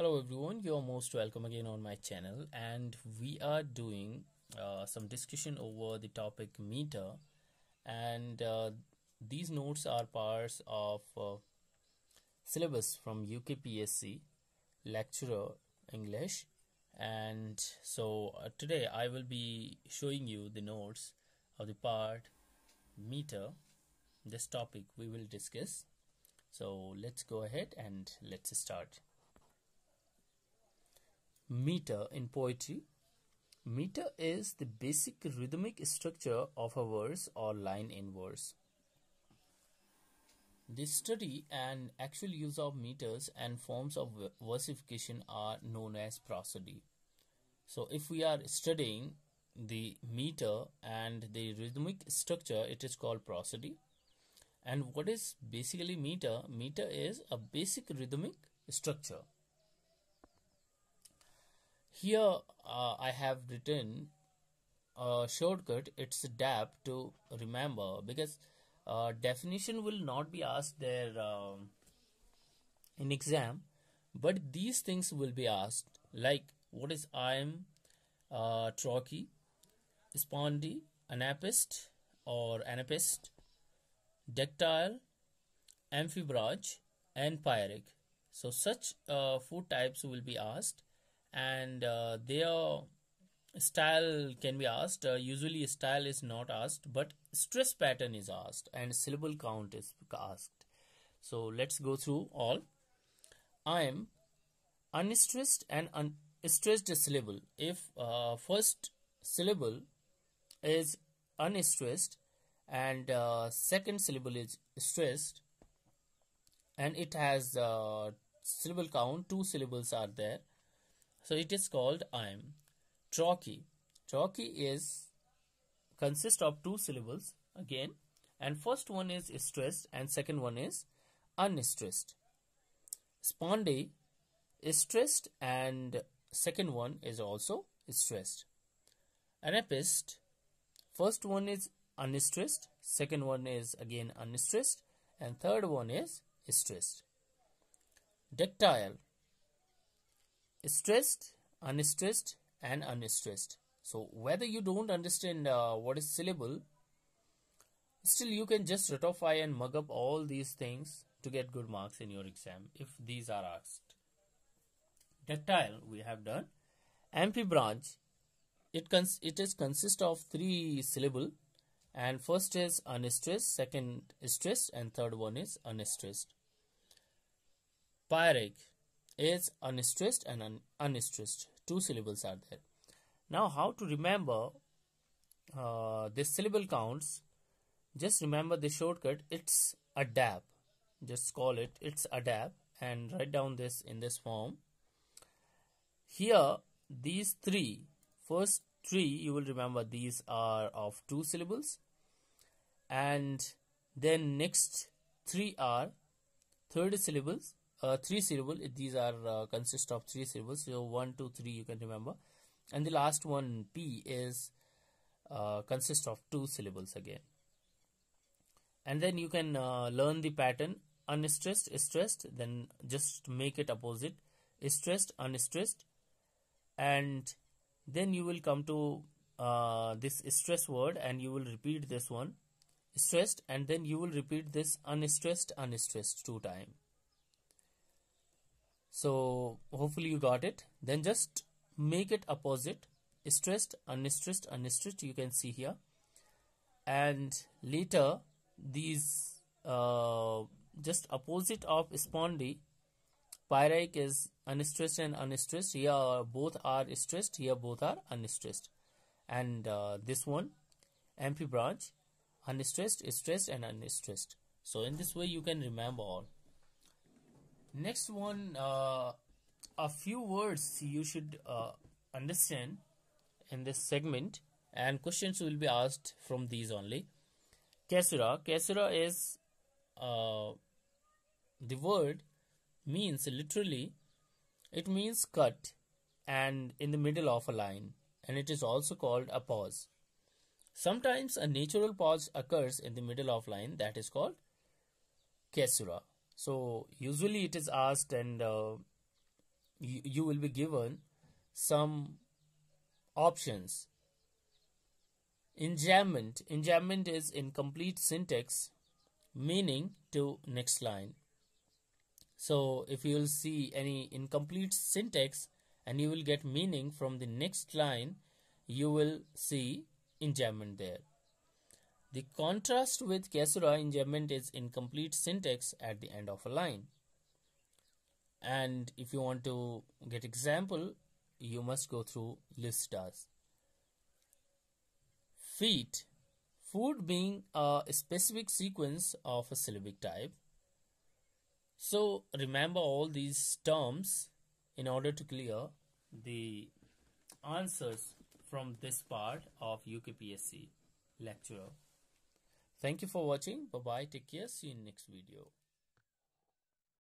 hello everyone you're most welcome again on my channel and we are doing uh, some discussion over the topic meter and uh, these notes are parts of uh, syllabus from UKPSC lecturer English and so uh, today I will be showing you the notes of the part meter this topic we will discuss so let's go ahead and let's start meter in poetry meter is the basic rhythmic structure of a verse or line in verse the study and actual use of meters and forms of versification are known as prosody so if we are studying the meter and the rhythmic structure it is called prosody and what is basically meter meter is a basic rhythmic structure here uh, I have written a shortcut, it's dap to remember because uh, definition will not be asked there um, in exam, but these things will be asked like what is I'm uh, troche, spondy, anapist or anapist, ductile, amphibrage and pyric. So such uh, food types will be asked and uh, their style can be asked. Uh, usually, style is not asked, but stress pattern is asked and syllable count is asked. So, let's go through all. I am unstressed and unstressed syllable. If uh, first syllable is unstressed and uh, second syllable is stressed and it has uh, syllable count, two syllables are there so it is called I'm. Trochee. Trochee is consists of two syllables again and first one is stressed and second one is unstressed. Spondy is stressed and second one is also stressed. Anapist, first one is unstressed, second one is again unstressed and third one is stressed. Dactile, stressed, unstressed and unstressed. So whether you don't understand uh, what is syllable, still you can just ratify and mug up all these things to get good marks in your exam if these are asked. Dactyle we have done. Amphibranch, it, cons it is consist of three syllable and first is unstressed, second stressed and third one is unstressed. Pyrrhic, is unstressed and un unstressed. Two syllables are there. Now, how to remember uh, this syllable counts? Just remember the shortcut. It's a dab. Just call it. It's a dab and write down this in this form. Here, these three, first three, you will remember these are of two syllables, and then next three are third syllables uh, three syllable these are uh, consist of three syllables so one two three you can remember and the last one p is uh, of two syllables again and then you can uh, learn the pattern unstressed stressed then just make it opposite stressed unstressed and then you will come to uh, this stress word and you will repeat this one stressed and then you will repeat this unstressed unstressed two times so hopefully you got it. Then just make it opposite. Stressed, unstressed, unstressed you can see here. And later these uh, just opposite of spondy Pyrrhic is unstressed and unstressed. Here both are stressed, here both are unstressed. And uh, this one empty branch unstressed, stressed and unstressed. So in this way you can remember all next one uh, a few words you should uh, understand in this segment and questions will be asked from these only kesura kesura is uh, the word means literally it means cut and in the middle of a line and it is also called a pause sometimes a natural pause occurs in the middle of line that is called kesura so usually it is asked and uh, you, you will be given some options enjambment enjambment is incomplete syntax meaning to next line so if you will see any incomplete syntax and you will get meaning from the next line you will see enjambment there the contrast with in enjambment is incomplete syntax at the end of a line. And if you want to get example, you must go through listas. Feet, food being a specific sequence of a syllabic type. So remember all these terms in order to clear the answers from this part of UKPSC lecture. Thank you for watching. Bye bye. Take care. See you in next video.